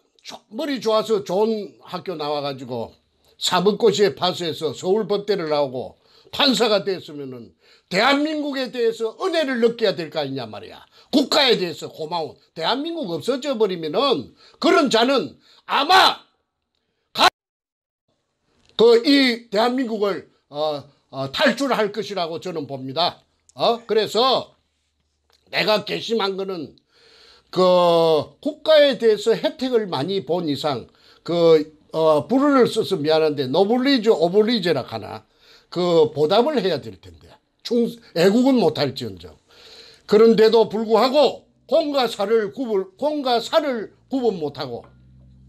머리 좋아서 좋은 학교 나와가지고 사법고시에 파스해서 서울법대를 나오고 판사가 됐으면은 대한민국에 대해서 은혜를 느껴야 될 거 아니냐 말이야. 국가에 대해서 고마운 대한민국 없어져 버리면은 그런 자는 아마 그 이 대한민국을 어, 어, 탈출할 것이라고 저는 봅니다. 어? 그래서 내가 개심한 거는 그 국가에 대해서 혜택을 많이 본 이상 그 어, 불을 써서 미안한데 노블리즈 오블리즈라 하나 그 보답을 해야 될 텐데 충 애국은 못할지언정 그런데도 불구하고 공과 사를 구분 공과 사를 구분 못하고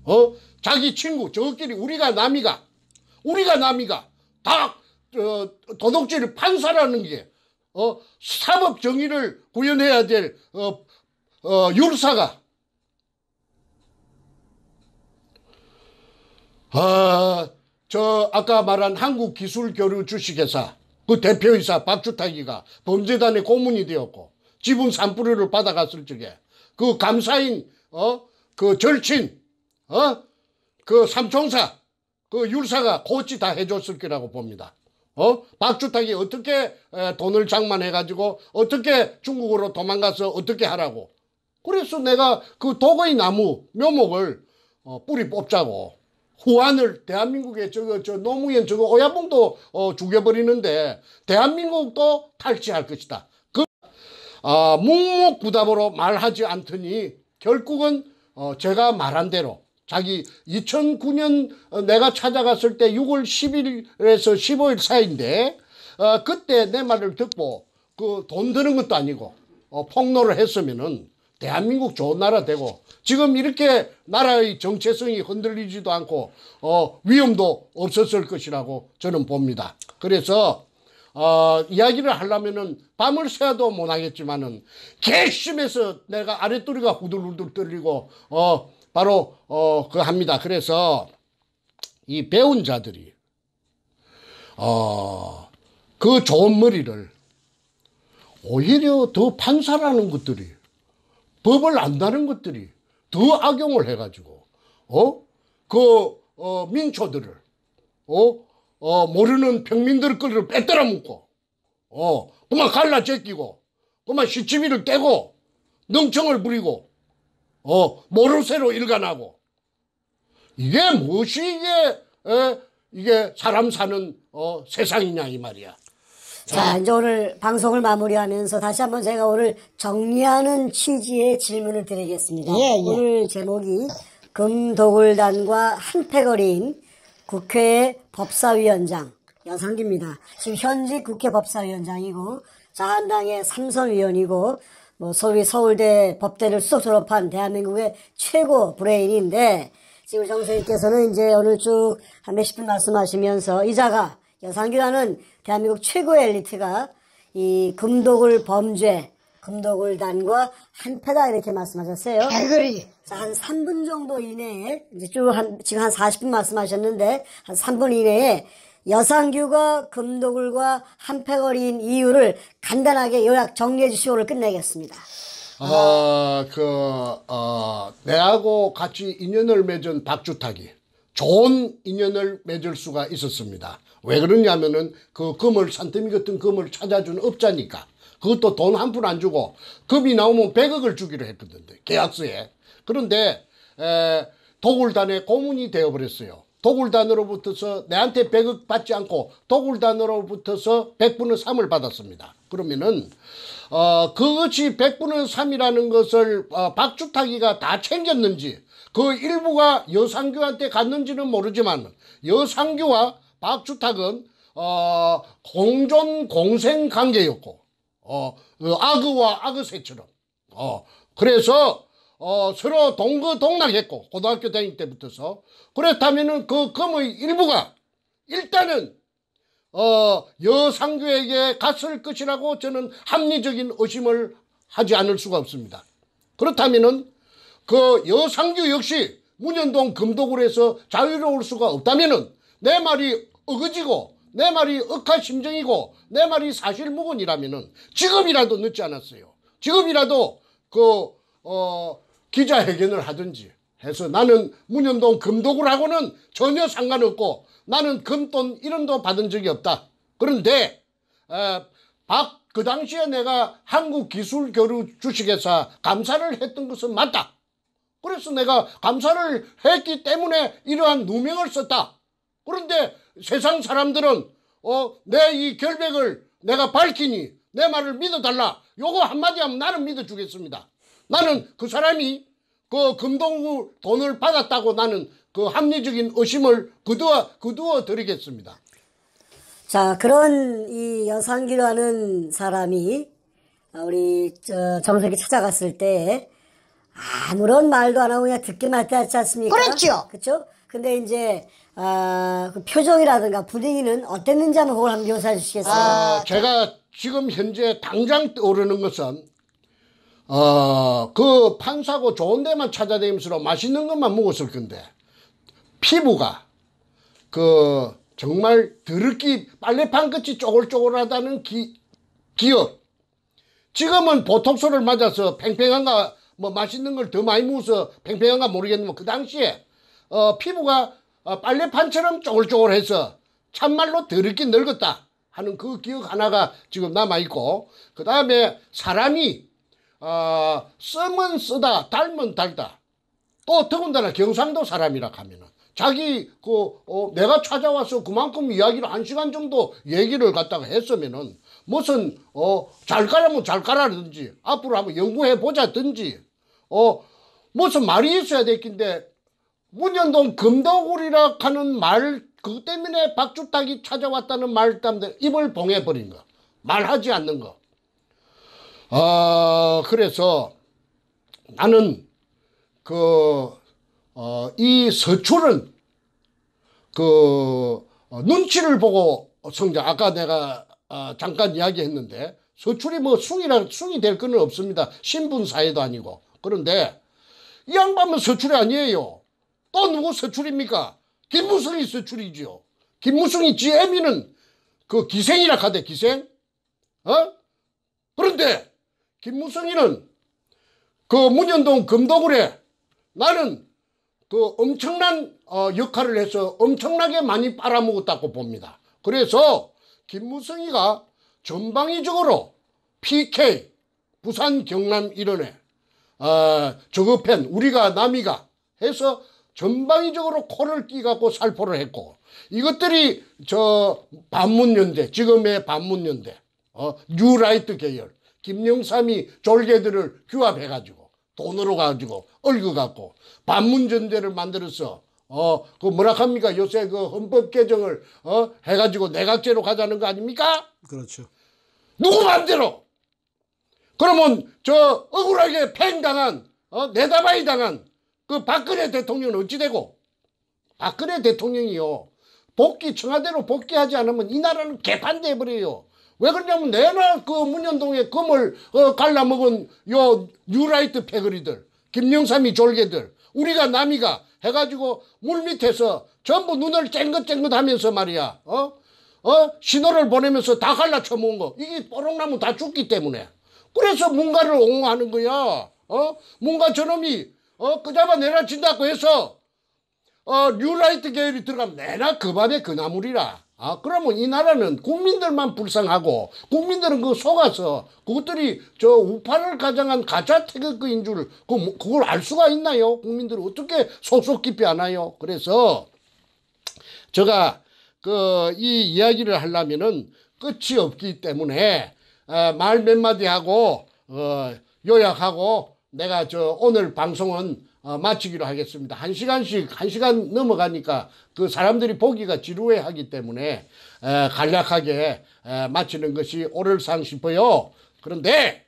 어 자기 친구 저끼리 우리가 남이가 우리가 남이가 다 어, 도둑질 판사라는 게 어, 사법 정의를 구현해야 될 어, 어, 율사가 아저 아까 말한 한국기술교류주식회사 그 대표이사 박주탁이가 범죄단의 고문이 되었고 지분 3%를 받아갔을 적에 그 감사인 어 그 절친 어 그 삼총사 그 율사가 고치 다 해줬을 거라고 봅니다. 어? 박주탁이 어떻게 돈을 장만해가지고 어떻게 중국으로 도망가서 어떻게 하라고 그래서 내가 그 독의 나무 묘목을 어, 뿌리 뽑자고 후안을 대한민국에 저거 저 노무현 저거 오야봉도 어, 죽여버리는데 대한민국도 탈취할 것이다. 그 어, 아, 묵묵부답으로 말하지 않더니 결국은 어, 제가 말한 대로 자기 2009년 어, 내가 찾아갔을 때 6월 10일에서 15일 사이인데 어, 그때 내 말을 듣고 그 돈 드는 것도 아니고 어, 폭로를 했으면은 대한민국 좋은 나라 되고 지금 이렇게 나라의 정체성이 흔들리지도 않고 어, 위험도 없었을 것이라고 저는 봅니다. 그래서 어, 이야기를 하려면은 밤을 새도 못 하겠지만은 개심해서 내가 아랫도리가 후들후들 떨리고 어 바로 어그 합니다. 그래서 이 배운 자들이 어그 좋은 머리를 오히려 더 판사라는 것들이 법을 안다는 것들이 더 악용을 해가지고, 어? 그, 어, 민초들을, 어? 어, 모르는 평민들 끌을 뺏더라 묶고, 어, 그만 갈라 제끼고, 그만 시치미를 떼고, 능청을 부리고, 어, 모르쇠로 일관하고. 이게 무엇이 이게, 에, 이게 사람 사는, 어, 세상이냐, 이 말이야. 자, 이제 오늘 방송을 마무리하면서 다시 한번 제가 오늘 정리하는 취지의 질문을 드리겠습니다. 예, 예. 오늘 제목이 금도굴단과 한패거리인 국회 법사위원장 여상기입니다. 지금 현직 국회 법사위원장이고 자한당의 삼선위원이고 뭐 소위 서울대 법대를 수석 졸업한 대한민국의 최고 브레인인데 지금 정수님께서는 이제 오늘 쭉 한 몇십 분 말씀하시면서 이자가 여상규라는 대한민국 최고의 엘리트가 이 금독을 범죄, 금독을단과 한패다 이렇게 말씀하셨어요. 개그리. 한 3분 정도 이내에 이제 쭉 한, 지금 한 40분 말씀하셨는데 한 3분 이내에 여상규가 금독을과 한패거리인 이유를 간단하게 요약 정리해 주시오를 끝내겠습니다. 아, 그, 어, 내하고 같이 인연을 맺은 박주탁이 좋은 인연을 맺을 수가 있었습니다. 왜 그러냐면은 그 금을 산더미 같은 금을 찾아준 업자니까 그것도 돈 한 푼 안 주고 금이 나오면 100억을 주기로 했거든 계약서에 그런데 에, 도굴단의 고문이 되어버렸어요 도굴단으로부터서 내한테 100억 받지 않고 도굴단으로부터서 100분의 3을 받았습니다 그러면은 어, 그것이 100분의 3이라는 것을 어, 박주타기가 다 챙겼는지 그 일부가 여상규한테 갔는지는 모르지만 여상규와 박주탁은 어, 공존 공생 관계였고 어, 그 악어와 악어새처럼 어, 그래서 어, 서로 동거동락했고 고등학교 다닐 때부터서 그렇다면그 금의 일부가 일단은 어, 여상규에게 갔을 것이라고 저는 합리적인 의심을 하지 않을 수가 없습니다. 그렇다면그 여상규 역시 문현동 금독을해서 자유로울 수가 없다면내 말이 어거지고 내 말이 억한 심정이고 내 말이 사실 무근이라면은 지금이라도 늦지 않았어요. 지금이라도 그어 기자회견을 하든지 해서 나는 문현동 금독을하고는 전혀 상관없고 나는 금돈 이름도 받은 적이 없다. 그런데 박, 그 당시에 내가 한국기술교류 주식회사 감사를 했던 것은 맞다. 그래서 내가 감사를 했기 때문에 이러한 누명을 썼다. 그런데 세상 사람들은 어, 내 이 결백을 내가 밝히니 내 말을 믿어달라. 요거 한마디 하면 나는 믿어주겠습니다. 나는 그 사람이 그 금동구 돈을 받았다고 나는 그 합리적인 의심을 그두어, 그두어 드리겠습니다. 자, 그런 이 여상기라는 사람이 우리 정석이 찾아갔을 때 아무런 말도 안 하고 그냥 듣기만 했지 않습니까? 그렇죠. 그렇죠? 근데 이제 아, 그 표정이라든가 분위기는 어땠는지 한번 그걸 한번 묘사해 주시겠어요? 아, 제가 지금 현재 당장 떠오르는 것은 어, 그 판사고 좋은 데만 찾아다니면서 맛있는 것만 먹었을 건데 피부가 그 정말 더럽기 빨래판 끝이 쪼글쪼글하다는 기, 기억 지금은 보톡스를 맞아서 팽팽한가 뭐 맛있는 걸 더 많이 먹어서 팽팽한가 모르겠는데 그 당시에 어, 피부가 어, 빨래판처럼 쪼글쪼글해서 참말로 더럽게 늙었다 하는 그 기억 하나가 지금 남아있고 그 다음에 사람이 어, 쓰면 쓰다 닮은 닮다 또 더군다나 경상도 사람이라 하면은 자기 그 어, 내가 찾아와서 그만큼 이야기를 한 시간 정도 얘기를 갖다가 했으면은 무슨 어잘 가라면 잘 가라든지 앞으로 한번 연구해 보자든지 어 무슨 말이 있어야 될긴데 문현동 금더구이라 하는 말 그것 때문에 박주탁이 찾아왔다는 말 때문에 입을 봉해버린 거 말하지 않는 거 어, 그래서 나는 그, 어, 이 서출은 그 어, 눈치를 보고 성장 아까 내가 어, 잠깐 이야기했는데 서출이 뭐 숭이라 숭이 될 거는 없습니다 신분 사회도 아니고 그런데 이 양반은 서출이 아니에요 또 누구 서출입니까? 김무성이 서출이지요. 김무성이 GM이는 그 기생이라 카대 기생. 어? 그런데 김무성이는 그 문현동 금도을에 나는 그 엄청난 어, 역할을 해서 엄청나게 많이 빨아먹었다고 봅니다. 그래서 김무성이가 전방위적으로 PK 부산 경남 일원에 어, 저급한 우리가 남이가 해서 전방위적으로 코를 끼갖고 살포를 했고 이것들이 저 반문연대 지금의 반문연대 어, 뉴라이트 계열 김영삼이 졸개들을 규합해 가지고 돈으로 가지고 얼그 갖고 반문전대를 만들어서 어그 뭐라 합니까 요새 그 헌법 개정을 어 해가지고 내각제로 가자는 거 아닙니까? 그렇죠. 누구 반대로 그러면 저 억울하게 팽 당한 어, 내다바이 당한 그 박근혜 대통령은 어찌 되고 박근혜 대통령이요 복귀 청와대로 복귀하지 않으면 이 나라는 개판돼 버려요. 왜 그러냐면 내나 그 문현동에 금을 어, 갈라먹은 요 뉴라이트 패거리들 김영삼이 졸개들 우리가 남이가 해가지고 물 밑에서 전부 눈을 쨍긋쨍긋 하면서 말이야 어? 어? 신호를 보내면서 다 갈라쳐 먹은 거 이게 뽀록나무 다 죽기 때문에 그래서 뭔가를 옹호하는 거야 어? 뭔가 저놈이 어, 그자마 내놔 진다고 해서, 어, 뉴라이트 계열이 들어가면 내놔 그 밤에 그 나물이라. 아, 그러면 이 나라는 국민들만 불쌍하고, 국민들은 그 속아서, 그것들이 저 우파를 가장한 가짜 태극기인 줄, 그, 뭐, 그걸 알 수가 있나요? 국민들은 어떻게 속속 깊이 아나요? 그래서, 제가, 그, 이 이야기를 하려면은 끝이 없기 때문에, 어, 말몇 마디 하고, 어, 요약하고, 내가 저 오늘 방송은 어, 마치기로 하겠습니다. 한 시간씩 한 시간 넘어가니까 그 사람들이 보기가 지루해하기 때문에 에, 간략하게 에, 마치는 것이 오를상 싶어요. 그런데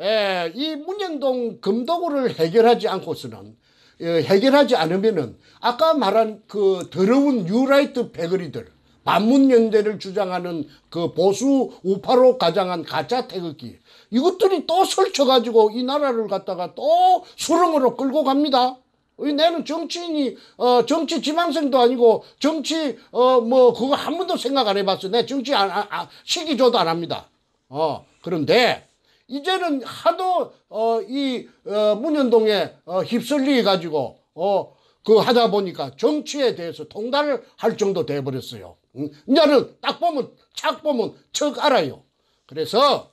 에, 이 문현동 금도구를 해결하지 않고서는 에, 어, 해결하지 않으면은 아까 말한 그 더러운 뉴라이트 배거리들 반문연대를 주장하는 그 보수 우파로 가장한 가짜 태극기 이것들이 또 설쳐가지고 이 나라를 갖다가 또 수렁으로 끌고 갑니다. 내는 정치인이 어 정치 지망생도 아니고 정치 어뭐 그거 한 번도 생각 안 해봤어. 내 정치 안, 안 시기조도 안 합니다. 어 그런데 이제는 하도 어이 어, 문현동에 어, 휩쓸리 가지고 어그 하다 보니까 정치에 대해서 통달을 할 정도 돼 버렸어요. 이제는 딱 보면 착 보면 척 알아요. 그래서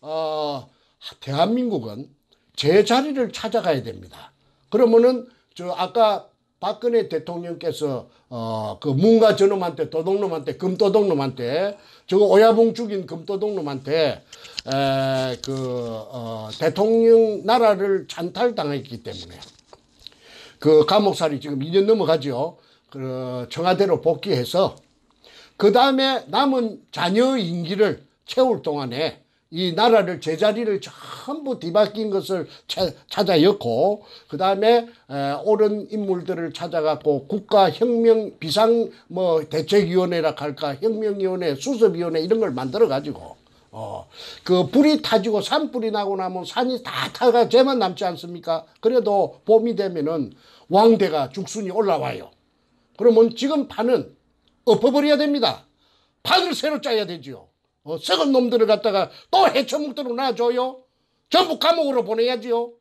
어, 대한민국은 제자리를 찾아가야 됩니다. 그러면은 저 아까 박근혜 대통령께서 어, 그문과 저놈한테 도둑놈한테 금도둑놈한테 저거 오야봉 죽인 금도둑놈한테 에, 그 어, 대통령 나라를 찬탈당했기 때문에 그 감옥살이 지금 2년 넘어가죠. 그 청와대로 복귀해서 그 다음에 남은 자녀 임기를 채울 동안에 이 나라를 제자리를 전부 뒤바뀐 것을 찾아 였고 그 다음에 옳은 인물들을 찾아갖고 국가혁명 비상 뭐 대책위원회라 할까 혁명위원회 수습위원회 이런 걸 만들어 가지고 어, 그 불이 타지고 산불이 나고 나면 산이 다 타가 재만 남지 않습니까? 그래도 봄이 되면은 왕대가 죽순이 올라와요. 그러면 지금 파는 엎어버려야 됩니다. 판을 새로 짜야 되지요. 어, 썩은 놈들을 갖다가 또 해초목대로 놔줘요. 전부 감옥으로 보내야지요.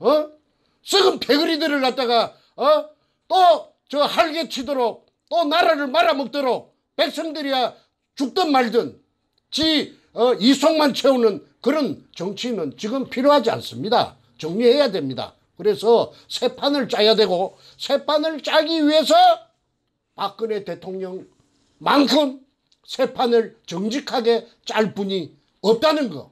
어? 썩은 패거리들을 갖다가 어? 또 저 할개치도록 또 나라를 말아먹도록 백성들이야 죽든 말든 지 어, 이속만 채우는 그런 정치인은 지금 필요하지 않습니다. 정리해야 됩니다. 그래서 새 판을 짜야 되고 새 판을 짜기 위해서 박근혜 대통령만큼 새판을 정직하게 짤 분이 없다는 거.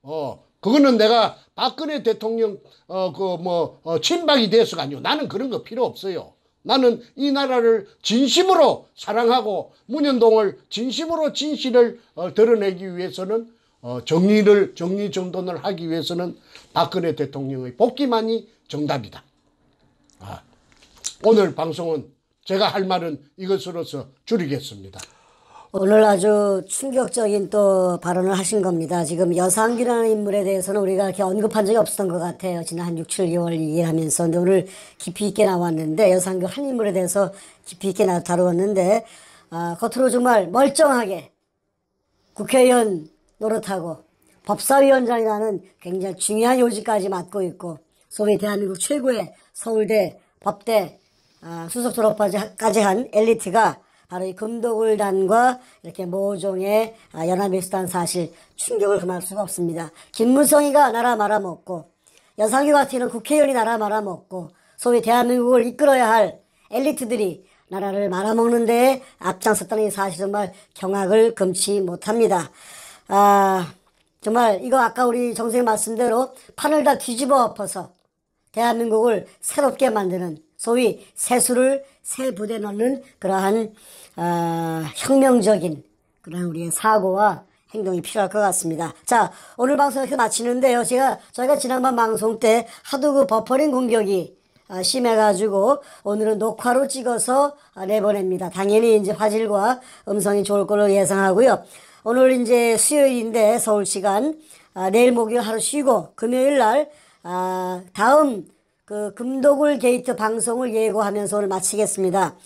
어, 그거는 내가 박근혜 대통령, 어, 그, 뭐, 어, 친박이 돼서가 아니요. 나는 그런 거 필요 없어요. 나는 이 나라를 진심으로 사랑하고 문현동을 진심으로 진실을 어, 드러내기 위해서는 어, 정리를, 정리정돈을 하기 위해서는 박근혜 대통령의 복귀만이 정답이다. 아, 오늘 방송은 제가 할 말은 이것으로서 줄이겠습니다. 오늘 아주 충격적인 또 발언을 하신 겁니다. 지금 여상기라는 인물에 대해서는 우리가 이렇게 언급한 적이 없었던 것 같아요. 지난 한 6, 7개월 일하면서. 오늘 깊이 있게 나왔는데 여상기한 인물에 대해서 깊이 있게 다루었는데 아, 겉으로 정말 멀쩡하게 국회의원 노릇하고 법사위원장이라는 굉장히 중요한 요직까지 맡고 있고 소위 대한민국 최고의 서울대, 법대, 아, 수석 졸업까지 한 엘리트가 바로 이 금도굴단과 이렇게 모종의 아, 연합이 있었다는 사실 충격을 금할 수가 없습니다. 김문성이가 나라 말아먹고 여상규 같은 국회의원이 나라 말아먹고 소위 대한민국을 이끌어야 할 엘리트들이 나라를 말아먹는 데 앞장섰다는 사실 정말 경악을 금치 못합니다. 아 정말 이거 아까 우리 정생님 말씀대로 판을 다 뒤집어 엎어서 대한민국을 새롭게 만드는 소위 세수를 세 부대 넣는 그러한 어, 혁명적인 그런 우리의 사고와 행동이 필요할 것 같습니다. 자, 오늘 방송 이렇게 마치는데요. 제가, 저희가 지난번 방송 때 하도 그 버퍼링 공격이 어, 심해가지고 오늘은 녹화로 찍어서 내보냅니다. 당연히 이제 화질과 음성이 좋을 걸로 예상하고요. 오늘 이제 수요일인데 서울 시간, 아, 내일 목요일 하루 쉬고 금요일 날, 아, 다음 그 금도굴 게이트 방송을 예고하면서 오늘 마치겠습니다.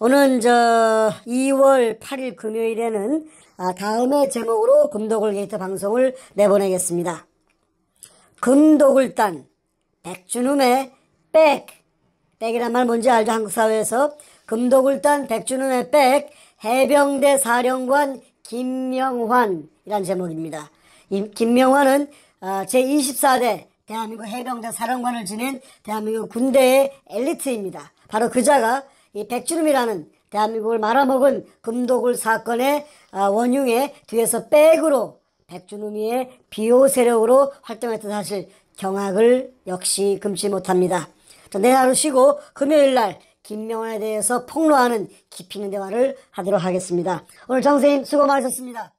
오늘 저 2월 8일 금요일에는 아, 다음의 제목으로 금도굴 게이트 방송을 내보내겠습니다. 금도굴단 백준음의 백 백이란 말 뭔지 알죠 한국 사회에서 금도굴단 백준음의 백 해병대 사령관 김명환이란 제목입니다. 김명환은 아, 제24대 대한민국 해병대 사령관을 지낸 대한민국 군대의 엘리트입니다. 바로 그자가 이 백주름이라는 대한민국을 말아먹은 금도굴 사건의 어, 원흉에 뒤에서 백으로 백주름이의 비호 세력으로 활동했던 사실 경악을 역시 금치 못합니다. 자, 내일 하루 쉬고 금요일 날 김명환에 대해서 폭로하는 깊이 있는 대화를 하도록 하겠습니다. 오늘 정선생님 수고 많으셨습니다.